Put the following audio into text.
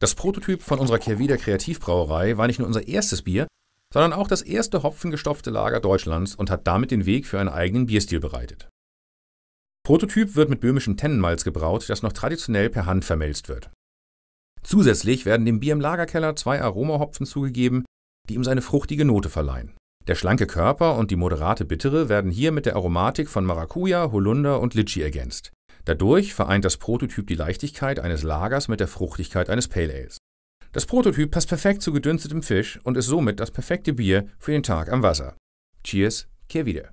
Das Prototyp von unserer Kerwider Kreativbrauerei war nicht nur unser erstes Bier, sondern auch das erste hopfengestopfte Lager Deutschlands und hat damit den Weg für einen eigenen Bierstil bereitet. Prototyp wird mit böhmischem Tennenmalz gebraut, das noch traditionell per Hand vermelzt wird. Zusätzlich werden dem Bier im Lagerkeller zwei Aromahopfen zugegeben, die ihm seine fruchtige Note verleihen. Der schlanke Körper und die moderate Bittere werden hier mit der Aromatik von Maracuja, Holunder und Litschi ergänzt. Dadurch vereint das Prototyp die Leichtigkeit eines Lagers mit der Fruchtigkeit eines Pale Ales. Das Prototyp passt perfekt zu gedünstetem Fisch und ist somit das perfekte Bier für den Tag am Wasser. Cheers, Kehr wieder.